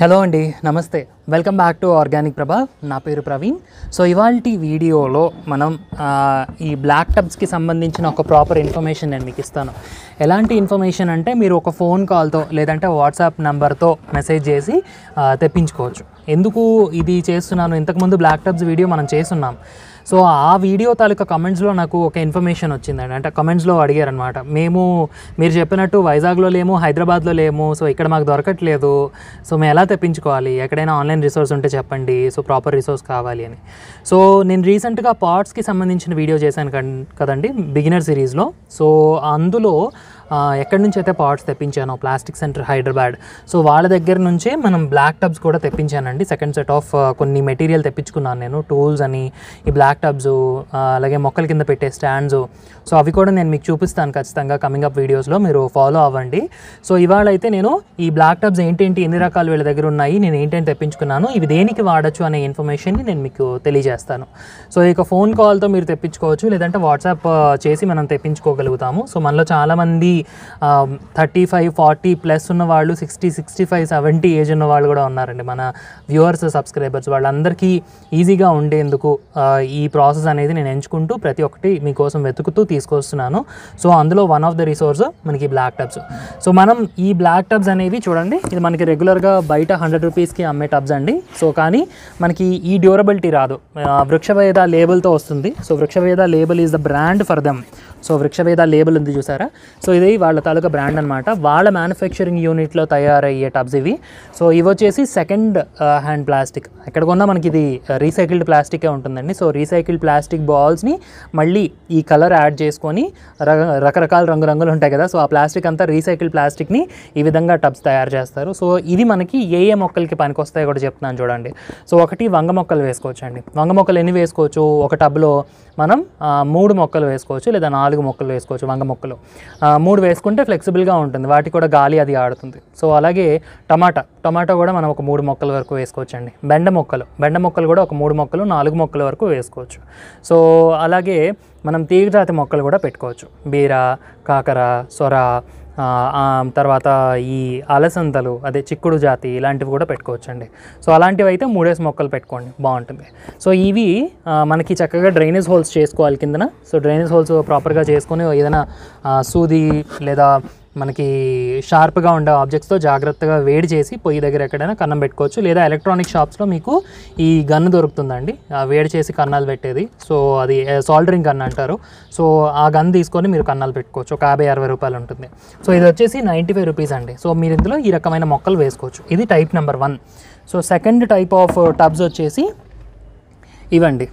hello అండి నమస్తే welcome back to organic ప్రభా నా పేరు ప్రవీణ్ సో ఇవాళ వీడియోలో మనం ఈ బ్లాక్ టబ్స్కి సంబంధించిన ఒక ప్రాపర్ ఇన్ఫర్మేషన్ నేను మీకు ఇస్తాను ఎలాంటి ఇన్ఫర్మేషన్ అంటే మీరు ఒక ఫోన్ కాల్తో లేదంటే వాట్సాప్ నెంబర్తో మెసేజ్ చేసి తెప్పించుకోవచ్చు ఎందుకు ఇది చేస్తున్నాను ఇంతకుముందు బ్లాక్ టబ్స్ వీడియో మనం చేస్తున్నాం సో ఆ వీడియో తాలూకా కమెంట్స్లో నాకు ఒక ఇన్ఫర్మేషన్ వచ్చిందండి అంటే కమెంట్స్లో అడిగారనమాట మేము మీరు చెప్పినట్టు వైజాగ్లో లేము హైదరాబాద్లో లేము సో ఇక్కడ మాకు దొరకట్లేదు సో మేము ఎలా తెప్పించుకోవాలి ఎక్కడైనా ఆన్లైన్ రిసోర్స్ ఉంటే చెప్పండి సో ప్రాపర్ రిసోర్స్ కావాలి అని సో నేను రీసెంట్గా పార్ట్స్కి సంబంధించిన వీడియో చేశాను కదండి బిగినర్ సిరీస్లో సో అందులో ఎక్కడి నుంచి అయితే పార్ట్స్ తెప్పించానో ప్లాస్టిక్ సెంటర్ హైదరాబాద్ సో వాళ్ళ దగ్గర నుంచే మనం బ్లాక్ టబ్స్ కూడా తెప్పించానండి సెకండ్ సెట్ ఆఫ్ కొన్ని మెటీరియల్ తెప్పించుకున్నాను నేను టూల్స్ అని ఈ బ్లాక్ టబ్స్ అలాగే మొక్కల కింద పెట్టే స్టాండ్స్ సో అవి కూడా నేను మీకు చూపిస్తాను ఖచ్చితంగా కమింగ్ అప్ వీడియోస్లో మీరు ఫాలో అవ్వండి సో ఇవాళ అయితే నేను ఈ బ్లాక్ టబ్స్ ఏంటేంటి ఎన్ని రకాలు వీళ్ళ దగ్గర ఉన్నాయి నేను ఏంటంటే తెప్పించుకున్నాను ఇవి దేనికి వాడచ్చు అనే ఇన్ఫర్మేషన్ని నేను మీకు తెలియజేస్తాను సో ఇక ఫోన్ కాల్తో మీరు తెప్పించుకోవచ్చు లేదంటే వాట్సాప్ చేసి మనం తెప్పించుకోగలుగుతాము సో మనలో చాలామంది థర్టీ ఫైవ్ ఫార్టీ ప్లస్ ఉన్న వాళ్ళు sixty sixty five seventy age ఉన్న వాళ్ళు కూడా ఉన్నారండి మన వ్యూవర్స్ సబ్స్క్రైబర్స్ వాళ్ళందరికీ ఈజీగా ఉండేందుకు ఈ ప్రాసెస్ అనేది నేను ఎంచుకుంటూ ప్రతి ఒక్కటి మీకోసం వెతుకుతూ తీసుకొస్తున్నాను సో అందులో వన్ ఆఫ్ ద రిసోర్స్ మనకి బ్లాక్ టబ్స్ సో మనం ఈ బ్లాక్ టబ్స్ అనేవి చూడండి ఇది మనకి రెగ్యులర్గా బయట హండ్రెడ్ రూపీస్కి అమ్మే టబ్స్ అండి సో కానీ మనకి ఈ డ్యూరబిలిటీ రాదు వృక్షవేద లేబుల్తో వస్తుంది so Vrukshaveda label is the brand for them so Vrukshaveda label ఉంది చూసారా సో ఇది వాళ్ళ తాలూకా బ్రాండ్ అనమాట వాళ్ళ మ్యానుఫ్యాక్చరింగ్ యూనిట్లో తయారయ్యే టబ్స్ ఇవి సో ఇవి వచ్చేసి సెకండ్ హ్యాండ్ ప్లాస్టిక్ ఎక్కడ కొన్నా మనకి ఇది రీసైకిల్డ్ uh, ప్లాస్టికే ఉంటుందండి సో రీసైకిల్డ్ ప్లాస్టిక్ బాల్స్ని మళ్ళీ ఈ కలర్ యాడ్ చేసుకొని రకరకాల రంగురంగులు ఉంటాయి కదా సో ఆ ప్లాస్టిక్ అంతా రీసైకిల్ ప్లాస్టిక్ని ఈ విధంగా టబ్స్ తయారు చేస్తారు సో ఇది మనకి ఏ ఏ మొక్కలకి పనికొస్తాయి కూడా చెప్తున్నాను చూడండి సో ఒకటి వంగ మొక్కలు వేసుకోవచ్చు అండి వంగ మొక్కలు ఎన్ని వేసుకోవచ్చు ఒక టబ్లో మనం uh, మూడు మొక్కలు వేసుకోవచ్చు లేదా నాలుగు ముందుకు మొక్కలు వేసుకోవచ్చు వంగ మొక్కలు మూడు వేసుకుంటే ఫ్లెక్సిబుల్గా ఉంటుంది వాటికి కూడా గాలి అది ఆడుతుంది సో అలాగే టమాటా టమాటా కూడా మనం ఒక మూడు మొక్కల వరకు వేసుకోవచ్చండి బెండ మొక్కలు బెండ మొక్కలు కూడా ఒక మూడు మొక్కలు నాలుగు మొక్కల వరకు వేసుకోవచ్చు సో అలాగే మనం తీగజాతి మొక్కలు కూడా పెట్టుకోవచ్చు బీర కాకర సొర తర్వాత ఈ అలసందలు అదే చిక్కుడు జాతి ఇలాంటివి కూడా పెట్టుకోవచ్చండి సో అలాంటివి అయితే మూడేసి మొక్కలు పెట్టుకోండి బాగుంటుంది సో ఇవి మనకి చక్కగా డ్రైనేజ్ హోల్స్ చేసుకోవాలి కిందన సో డ్రైనేజ్ హోల్స్ ప్రాపర్గా చేసుకొని ఏదైనా సూది లేదా మనకి షార్ప్గా ఉండే ఆబ్జెక్ట్స్తో జాగ్రత్తగా వేడి చేసి పొయ్యి దగ్గర ఎక్కడైనా కన్నం పెట్టుకోవచ్చు లేదా ఎలక్ట్రానిక్ షాప్స్లో మీకు ఈ గన్ను దొరుకుతుందండి వేడి చేసి కన్నాలు పెట్టేది సో అది సాల్డరింగ్ గన్ అంటారు సో ఆ గన్ తీసుకొని మీరు కన్నాలు పెట్టుకోవచ్చు ఒక యాభై అరవై రూపాయలు ఉంటుంది సో ఇది వచ్చేసి నైంటీ ఫైవ్ రూపీస్ అండి సో మీరు ఇందులో ఈ రకమైన మొక్కలు వేసుకోవచ్చు ఇది type number one so second type of tubs వచ్చేసి ఇవండి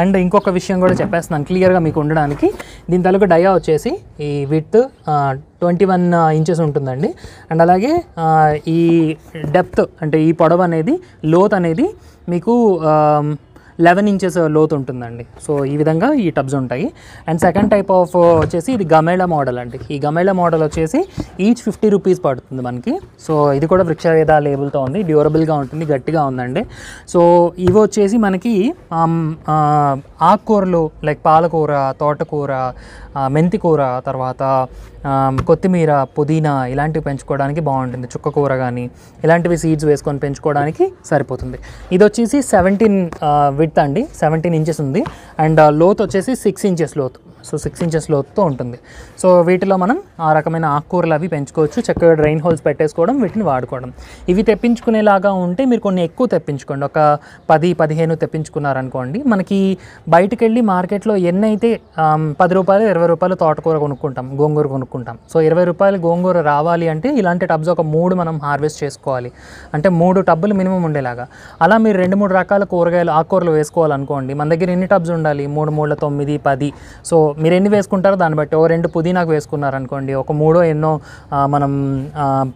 అండ్ ఇంకొక విషయం కూడా చెప్పేస్తున్నాను క్లియర్గా మీకు ఉండడానికి దీని తాలూకు డయా వచ్చేసి ఈ విత్ ట్వంటీ వన్ ఇంచెస్ ఉంటుందండి అండ్ అలాగే ఈ డెప్త్ అంటే ఈ పొడవు అనేది లోత్ అనేది మీకు లెవెన్ ఇంచెస్ లోతు ఉంటుందండి సో ఈ విధంగా ఈ టబ్స్ ఉంటాయి అండ్ సెకండ్ టైప్ ఆఫ్ వచ్చేసి ఇది గమేళ మోడల్ అండి ఈ గమేళ మోడల్ వచ్చేసి ఈచ్ ఫిఫ్టీ రూపీస్ పడుతుంది మనకి సో ఇది కూడా వృక్షవేద లేబుల్తో ఉంది డ్యూరబుల్గా ఉంటుంది గట్టిగా ఉందండి సో ఇవి వచ్చేసి మనకి ఆకుకూరలు లైక్ పాలకూర తోటకూర మెంతికూర తర్వాత కొత్తిమీర పుదీనా ఇలాంటివి పెంచుకోవడానికి బాగుంటుంది చుక్క కూర కానీ ఇలాంటివి సీడ్స్ వేసుకొని పెంచుకోవడానికి సరిపోతుంది ఇది వచ్చేసి సెవెంటీన్ వి విత్ అండి సెవెంటీన్ ఇంచెస్ ఉంది అండ్ uh, లోత్ వచ్చేసి సిక్స్ ఇంచెస్ లోత్ సో సిక్స్ ఇంచెస్ లోతుతో ఉంటుంది సో వీటిలో మనం ఆ రకమైన ఆకుకూరలు అవి పెంచుకోవచ్చు చక్కగా డ్రైన్ హోల్స్ పెట్టేసుకోవడం వీటిని వాడుకోవడం ఇవి తెప్పించుకునేలాగా ఉంటే మీరు కొన్ని ఎక్కువ తెప్పించుకోండి ఒక పది పదిహేను తెప్పించుకున్నారనుకోండి మనకి బయటకెళ్ళి వెళ్ళి మార్కెట్లో ఎన్నైతే పది రూపాయలు ఇరవై రూపాయలు తోటకూర కొనుక్కుంటాం గోంగూర కొనుక్కుంటాం సో ఇరవై రూపాయలు గోంగూర రావాలి అంటే ఇలాంటి టబ్స్ ఒక మూడు మనం హార్వెస్ట్ చేసుకోవాలి అంటే మూడు టబ్బులు మినిమం ఉండేలాగా అలా మీరు రెండు మూడు రకాల కూరగాయలు ఆకుకూరలు వేసుకోవాలనుకోండి మన దగ్గర ఎన్ని టబ్స్ ఉండాలి మూడు మూడు తొమ్మిది పది సో మీరు ఎన్ని వేసుకుంటారో దాన్ని బట్టి ఓ రెండు పుదీనాకు వేసుకున్నారనుకోండి ఒక మూడో ఎన్నో మనం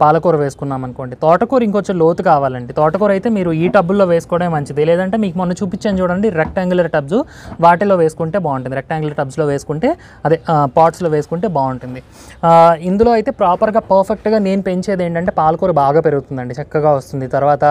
పాలకూర వేసుకున్నాం అనుకోండి తోటకూర ఇంకొంచెం లోతు కావాలండి తోటకూర అయితే మీరు ఈ టబ్బుల్లో వేసుకోవడం మంచిది లేదంటే మీకు మొన్న చూపించాను చూడండి రెక్టాంగులర్ టబ్స్ వాటిలో వేసుకుంటే బాగుంటుంది రెక్టాంగులర్ టబ్స్లో వేసుకుంటే అదే పాట్స్లో వేసుకుంటే బాగుంటుంది ఇందులో అయితే ప్రాపర్గా పర్ఫెక్ట్గా నేను పెంచేది ఏంటంటే పాలకూర బాగా పెరుగుతుందండి చక్కగా వస్తుంది తర్వాత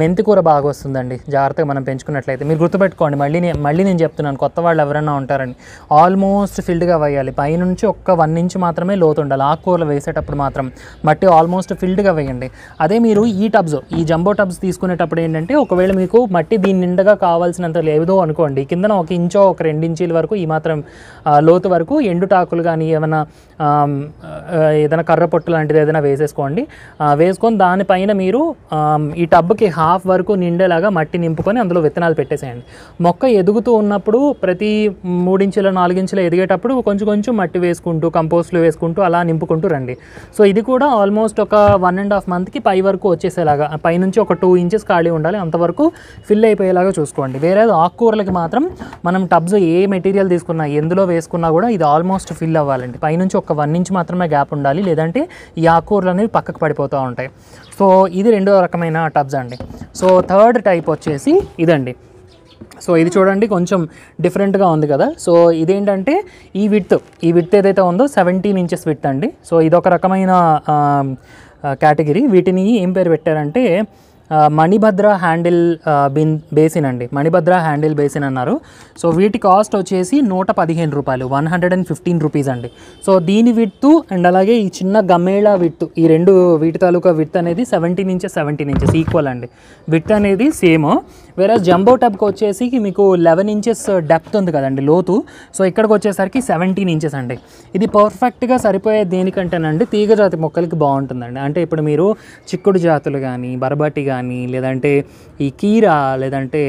మెంతికూర బాగా వస్తుందండి జాగ్రత్తగా మనం పెంచుకున్నట్లయితే మీరు గుర్తుపెట్టుకోండి మళ్ళీ మళ్ళీ నేను చెప్తున్నాను కొత్త వాళ్ళు ఎవరైనా ఉంటారని ఆల్మోస్ట్ ఆల్మోస్ట్ ఫిల్డ్గా వేయాలి పైనుంచి ఒక్క వన్ ఇంచ్ మాత్రమే లోతు ఉండాలి ఆకుకూరలు వేసేటప్పుడు మాత్రం మట్టి ఆల్మోస్ట్ ఫిల్డ్గా వేయండి అదే మీరు ఈ టబ్స్ ఈ జంబో టబ్స్ తీసుకునేటప్పుడు ఏంటంటే ఒకవేళ మీకు మట్టి దీని నిండగా కావాల్సినంత లేదో అనుకోండి కిందన ఒక ఇంచో ఒక రెండించీల వరకు ఈ మాత్రం లోతు వరకు ఎండుటాకులు కానీ ఏమైనా ఏదైనా కర్ర పొట్టు లాంటిది ఏదైనా వేసేసుకోండి వేసుకొని దానిపైన మీరు ఈ టబ్కి హాఫ్ వరకు నిండేలాగా మట్టి నింపుకొని అందులో విత్తనాలు పెట్టేసేయండి మొక్క ఎదుగుతూ ఉన్నప్పుడు ప్రతి మూడించుల నాలుగించుల ఎదిగే ఎదిగేటప్పుడు కొంచెం కొంచెం మట్టి వేసుకుంటూ కంపోస్ట్లు వేసుకుంటూ అలా నింపుకుంటూ రండి సో ఇది కూడా ఆల్మోస్ట్ ఒక వన్ అండ్ హాఫ్ మంత్కి పై వరకు వచ్చేసేలాగా పైనుంచి ఒక టూ ఇంచెస్ ఖాళీ ఉండాలి అంతవరకు ఫిల్ అయిపోయేలాగా చూసుకోండి వేరే ఆకుకూరలకి మాత్రం మనం టబ్స్ ఏ మెటీరియల్ తీసుకున్నా ఎందులో వేసుకున్నా కూడా ఇది ఆల్మోస్ట్ ఫిల్ అవ్వాలండి పైనుంచి ఒక వన్ ఇంచ్ మాత్రమే గ్యాప్ ఉండాలి లేదంటే ఈ ఆకుకూరలు అనేవి పక్కకు పడిపోతూ ఉంటాయి సో ఇది రెండో రకమైన టబ్స్ అండి సో థర్డ్ టైప్ వచ్చేసి ఇదండి సో ఇది చూడండి కొంచెం డిఫరెంట్గా ఉంది కదా సో ఇదేంటంటే ఈ విడ్త్ ఈ విడ్త్ ఏదైతే ఉందో సెవెంటీన్ ఇంచెస్ విడ్త్ అండి సో ఇదొక రకమైన కేటగిరీ వీటిని ఏం పేరు పెట్టారంటే మణిభద్ర హ్యాండిల్ బిన్ బేసిన్ అండి మణిభద్ర హ్యాండిల్ బేసిన్ అన్నారు సో వీటి కాస్ట్ వచ్చేసి నూట పదిహేను రూపాయలు one hundred and fifteen rupees అండి సో దీని విత్ అండ్ అలాగే ఈ చిన్న గమేళ విత్ ఈ రెండు వీటి తాలూకా విత్ అనేది seventeen inches seventeen inches equal అండి విత్ అనేది సేమ్ వేరే జంబో టబ్కి వచ్చేసి మీకు లెవెన్ ఇంచెస్ డెప్త్ ఉంది కదండి లోతు సో ఇక్కడికి వచ్చేసరికి సెవెంటీన్ ఇంచెస్ అండి ఇది పర్ఫెక్ట్గా సరిపోయే దేనికంటేనండి తీగ జాతి మొక్కలకి బాగుంటుందండి అంటే ఇప్పుడు మీరు చిక్కుడు జాతులు కానీ బరబటి కానీ లేదంటే ఈ కీరా లేదంటే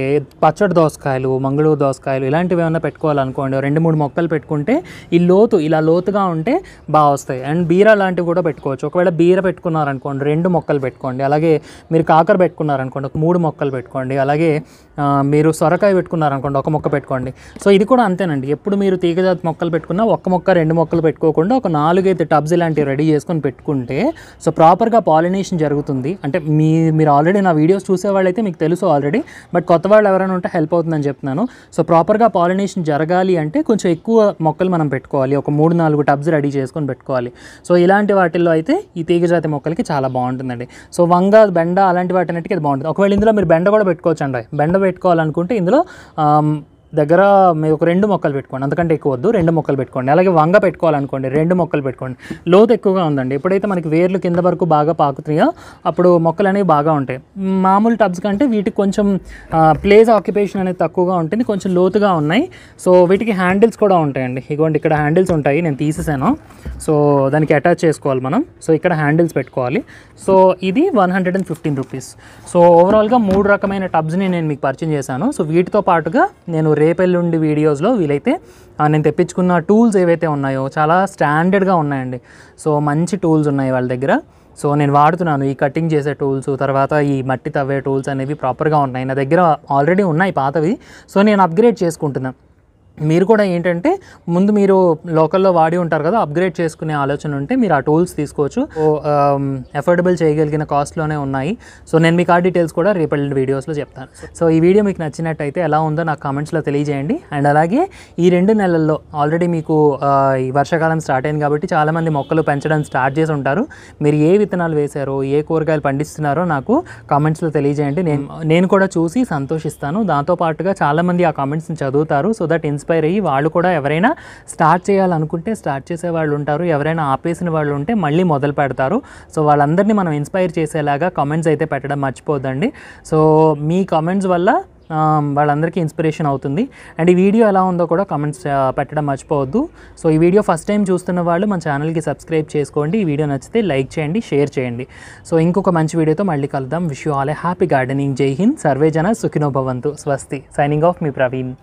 పచ్చడి దోసకాయలు మంగళూరు దోసకాయలు ఇలాంటివి ఏమైనా పెట్టుకోవాలనుకోండి రెండు మూడు మొక్కలు పెట్టుకుంటే ఈ లోతు ఇలా లోతుగా ఉంటే బాగా వస్తాయి అండ్ బీర లాంటివి కూడా పెట్టుకోవచ్చు ఒకవేళ బీర పెట్టుకున్నారనుకోండి రెండు మొక్కలు పెట్టుకోండి అలాగే మీరు కాకర పెట్టుకున్నారనుకోండి ఒక మూడు మొక్కలు పెట్టుకోండి అలాగే మీరు సొరకాయ పెట్టుకున్నారనుకోండి ఒక మొక్క పెట్టుకోండి సో ఇది కూడా అంతేనండి ఎప్పుడు మీరు తీగజాతి మొక్కలు పెట్టుకున్నా ఒక్క మొక్క రెండు మొక్కలు పెట్టుకోకుండా ఒక నాలుగైదు టబ్స్ ఇలాంటివి రెడీ చేసుకొని పెట్టుకుంటే సో ప్రాపర్గా పాలినేషన్ జరుగుతుంది అంటే మీ మీరు ఆల్రెడీ నా వీడియోస్ చూసేవాళ్ళైతే మీకు తెలుసు ఆల్రెడీ బట్ కొత్త వాళ్ళు ఎవరైనా ఉంటే హెల్ప్ అవుతుందని చెప్తున్నాను సో ప్రాపర్గా పాలినేషన్ జరగాలి అంటే కొంచెం ఎక్కువ మొక్కలు మనం పెట్టుకోవాలి ఒక మూడు నాలుగు టబ్స్ రెడీ చేసుకొని పెట్టుకోవాలి సో ఇలాంటి వాటిల్లో అయితే ఈ తీగజాతి మొక్కలకి చాలా బాగుంటుందండి సో వంగ బెండ అలాంటి వాటి అన్నిటికీ బాగుంటుంది ఒకవేళ ఇందులో మీరు బెండ కూడా పెట్టుకోవచ్చు అండి బెండ పెట్టుకోవాలనుకుంటే ఇందులో దగ్గర మీరు ఒక రెండు మొక్కలు పెట్టుకోండి అంతకంటే ఎక్కువ వద్దు రెండు మొక్కలు పెట్టుకోండి అలాగే వంగ పెట్టుకోవాలనుకోండి రెండు మొక్కలు పెట్టుకోండి లోతు ఎక్కువగా ఉందండి ఎప్పుడైతే మనకి వేర్లు కింద వరకు బాగా పాకుతాయో అప్పుడు మొక్కలు అనేవి బాగా ఉంటాయి మామూలు టబ్స్ కంటే వీటికి కొంచెం ప్లేస్ ఆక్యుపేషన్ అనేది తక్కువగా ఉంటుంది కొంచెం లోతుగా ఉన్నాయి సో వీటికి హ్యాండిల్స్ కూడా ఉంటాయండి ఇగోండి ఇక్కడ హ్యాండిల్స్ ఉంటాయి నేను తీసేసాను సో దానికి అటాచ్ చేసుకోవాలి మనం సో ఇక్కడ హ్యాండిల్స్ పెట్టుకోవాలి సో ఇది one hundred and fifteen rupees so ఓవరాల్గా మూడు రకమైన టబ్స్ని నేను మీకు పర్చేజ్ చేశాను సో వీటితో పాటుగా నేను రేపెల్లుండి వీడియోస్లో వీలైతే నేను తెప్పించుకున్న టూల్స్ ఏవైతే ఉన్నాయో చాలా స్టాండర్డ్గా ఉన్నాయండి సో మంచి టూల్స్ ఉన్నాయి వాళ్ళ దగ్గర సో నేను వాడుతున్నాను ఈ కటింగ్ చేసే టూల్స్ తర్వాత ఈ మట్టి తవ్వే టూల్స్ అనేవి ప్రాపర్గా ఉన్నాయి నా దగ్గర ఆల్రెడీ ఉన్నాయి పాతవి సో నేను అప్గ్రేడ్ చేసుకుంటున్నాను మీరు కూడా ఏంటంటే ముందు మీరు లోకల్లో వాడి ఉంటారు కదా అప్గ్రేడ్ చేసుకునే ఆలోచన ఉంటే మీరు ఆ టూల్స్ తీసుకోవచ్చు అఫోర్డబుల్ చేయగలిగిన కాస్ట్లోనే ఉన్నాయి సో నేను మీకు ఆ డీటెయిల్స్ కూడా రేపటి వీడియోస్లో చెప్తాను సో ఈ వీడియో మీకు నచ్చినట్టయితే ఎలా ఉందో నాకు కామెంట్స్లో తెలియజేయండి అండ్ అలాగే ఈ రెండు నెలల్లో ఆల్రెడీ మీకు ఈ వర్షాకాలం స్టార్ట్ అయింది కాబట్టి చాలామంది మొక్కలు పెంచడం స్టార్ట్ చేసి ఉంటారు మీరు ఏ విత్తనాలు వేశారో ఏ కూరగాయలు పండిస్తున్నారో నాకు కామెంట్స్లో తెలియజేయండి నేను నేను కూడా చూసి సంతోషిస్తాను దాంతోపాటుగా చాలామంది ఆ కామెంట్స్ని చదువుతారు సో దట్ ఇన్స్ ఇన్స్పైర్ అయ్యి వాళ్ళు కూడా ఎవరైనా స్టార్ట్ చేయాలనుకుంటే స్టార్ట్ చేసే వాళ్ళు ఉంటారు ఎవరైనా ఆపేసిన వాళ్ళు ఉంటే మళ్ళీ మొదలు పెడతారు సో వాళ్ళందరినీ మనం ఇన్స్పైర్ చేసేలాగా కామెంట్స్ అయితే పెట్టడం మర్చిపోద్దండి సో మీ కామెంట్స్ వల్ల వాళ్ళందరికీ ఇన్స్పిరేషన్ అవుతుంది అండ్ ఈ వీడియో ఎలా ఉందో కూడా కామెంట్స్ పెట్టడం మర్చిపోవద్దు సో ఈ వీడియో ఫస్ట్ టైం చూస్తున్న వాళ్ళు మన ఛానల్కి సబ్స్క్రైబ్ చేసుకోండి ఈ వీడియో నచ్చితే లైక్ చేయండి షేర్ చేయండి సో ఇంకొక మంచి వీడియోతో మళ్ళీ కలుద్దాం wish all a happy gardening Jai Hind survey జన సుఖినోభవంతు స్వస్తి సైనింగ్ ఆఫ్ మీ ప్రవీణ్